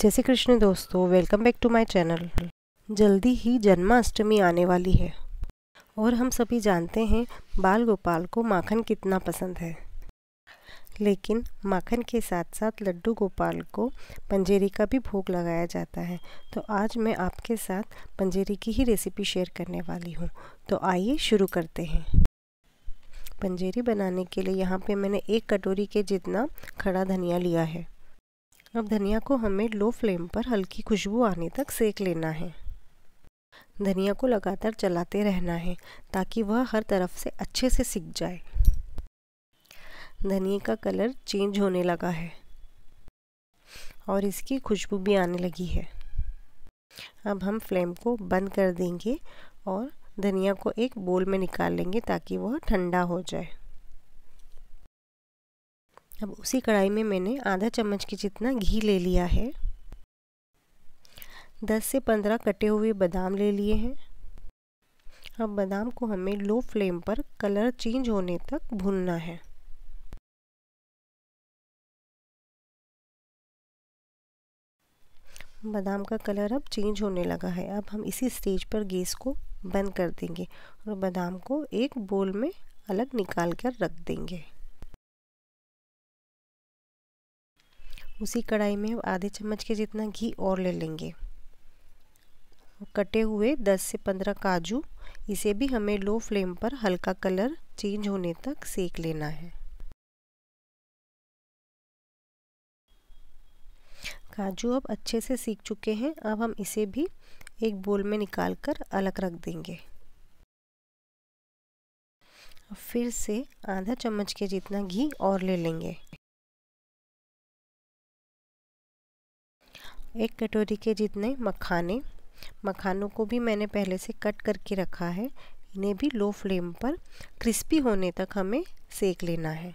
जय श्री कृष्ण दोस्तों welcome back to my channel जल्दी ही जन्माष्टमी आने वाली है और हम सभी जानते हैं बाल गोपाल को माखन कितना पसंद है लेकिन माखन के साथ साथ लड्डू गोपाल को पंजेरी का भी भोग लगाया जाता है तो आज मैं आपके साथ पंजेरी की ही रेसिपी शेयर करने वाली हूँ तो आइए शुरू करते हैं पंजेरी बनाने के लिए यहाँ पे मैंने एक कटोरी के जितना खड़ा धनिया लिया है अब धनिया को हमें लो फ्लेम पर हल्की खुशबू आने तक सेक लेना है धनिया को लगातार चलाते रहना है ताकि वह हर तरफ से अच्छे से सीख जाए धनिए का कलर चेंज होने लगा है और इसकी खुशबू भी आने लगी है अब हम फ्लेम को बंद कर देंगे और धनिया को एक बोल में निकाल लेंगे ताकि वह ठंडा हो जाए अब उसी कढ़ाई में मैंने आधा चम्मच के जितना घी ले लिया है दस से पंद्रह कटे हुए बादाम ले लिए हैं अब बादाम को हमें लो फ्लेम पर कलर चेंज होने तक भूनना है बादाम का कलर अब चेंज होने लगा है अब हम इसी स्टेज पर गैस को बंद कर देंगे और बादाम को एक बोल में अलग निकाल कर रख देंगे उसी कढ़ाई में आधे चम्मच के जितना घी और ले लेंगे कटे हुए 10 से 15 काजू इसे भी हमें लो फ्लेम पर हल्का कलर चेंज होने तक सेक लेना है काजू अब अच्छे से सीख चुके हैं अब हम इसे भी एक बोल में निकाल कर अलग रख देंगे फिर से आधा चम्मच के जितना घी और ले लेंगे एक कटोरी के जितने मखाने मखानों को भी मैंने पहले से कट करके रखा है इन्हें भी लो फ्लेम पर क्रिस्पी होने तक हमें सेक लेना है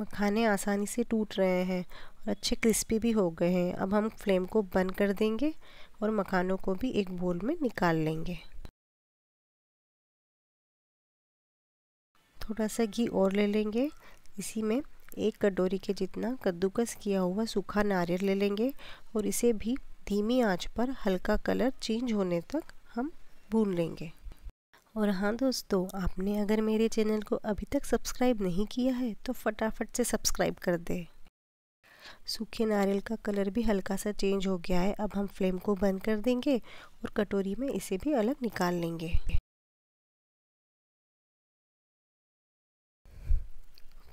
मखाने आसानी से टूट रहे हैं और अच्छे क्रिस्पी भी हो गए हैं अब हम फ्लेम को बंद कर देंगे और मखानों को भी एक बोल में निकाल लेंगे थोड़ा सा घी और ले लेंगे इसी में एक कटोरी के जितना कद्दूकस किया हुआ सूखा नारियल ले लेंगे और इसे भी धीमी आंच पर हल्का कलर चेंज होने तक हम भून लेंगे और हाँ दोस्तों आपने अगर मेरे चैनल को अभी तक सब्सक्राइब नहीं किया है तो फटाफट से सब्सक्राइब कर दें सूखे नारियल का कलर भी हल्का सा चेंज हो गया है अब हम फ्लेम को बंद कर देंगे और कटोरी में इसे भी अलग निकाल लेंगे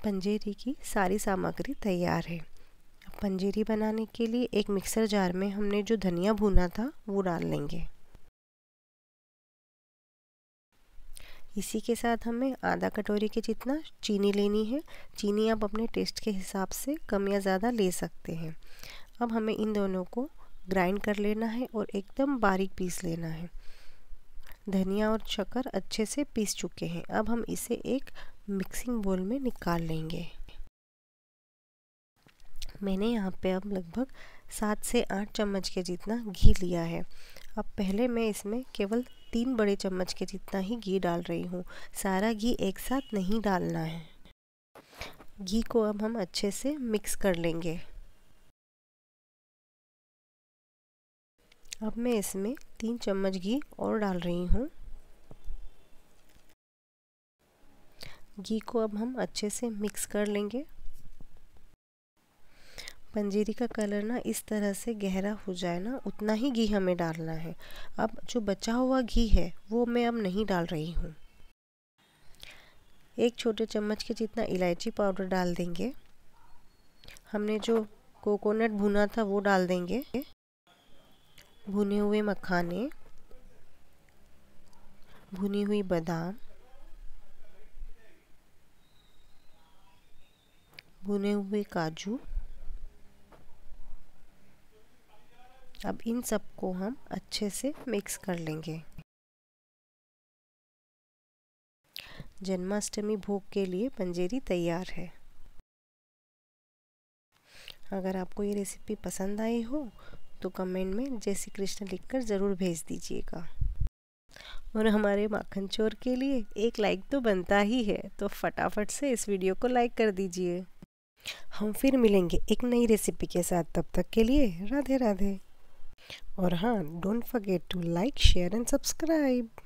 पंजेरी की सारी सामग्री तैयार है पंजेरी बनाने के लिए एक मिक्सर जार में हमने जो धनिया भुना था वो डाल लेंगे इसी के साथ हमें आधा कटोरी के जितना चीनी लेनी है चीनी आप अपने टेस्ट के हिसाब से कम या ज़्यादा ले सकते हैं अब हमें इन दोनों को ग्राइंड कर लेना है और एकदम बारीक पीस लेना है धनिया और शक्कर अच्छे से पीस चुके हैं अब हम इसे एक मिक्सिंग बोल में निकाल लेंगे मैंने यहाँ पे अब लगभग सात से आठ चम्मच के जितना घी लिया है अब पहले मैं इसमें केवल तीन बड़े चम्मच के जितना ही घी डाल रही हूँ सारा घी एक साथ नहीं डालना है घी को अब हम अच्छे से मिक्स कर लेंगे अब मैं इसमें तीन चम्मच घी और डाल रही हूँ घी को अब हम अच्छे से मिक्स कर लेंगे पंजीरी का कलर ना इस तरह से गहरा हो जाए ना उतना ही घी हमें डालना है अब जो बचा हुआ घी है वो मैं अब नहीं डाल रही हूँ एक छोटे चम्मच के जितना इलायची पाउडर डाल देंगे हमने जो कोकोनट भुना था वो डाल देंगे भुने हुए मखाने भुनी हुई बादाम भुने हुए काजू अब इन को हम अच्छे से मिक्स कर लेंगे जन्माष्टमी भोग के लिए पंजेरी तैयार है अगर आपको ये रेसिपी पसंद आई हो तो कमेंट में जय श्री कृष्ण लिखकर ज़रूर भेज दीजिएगा और हमारे माखन चोर के लिए एक लाइक तो बनता ही है तो फटाफट से इस वीडियो को लाइक कर दीजिए हम फिर मिलेंगे एक नई रेसिपी के साथ तब तक के लिए राधे राधे और हाँ don't forget to like share and subscribe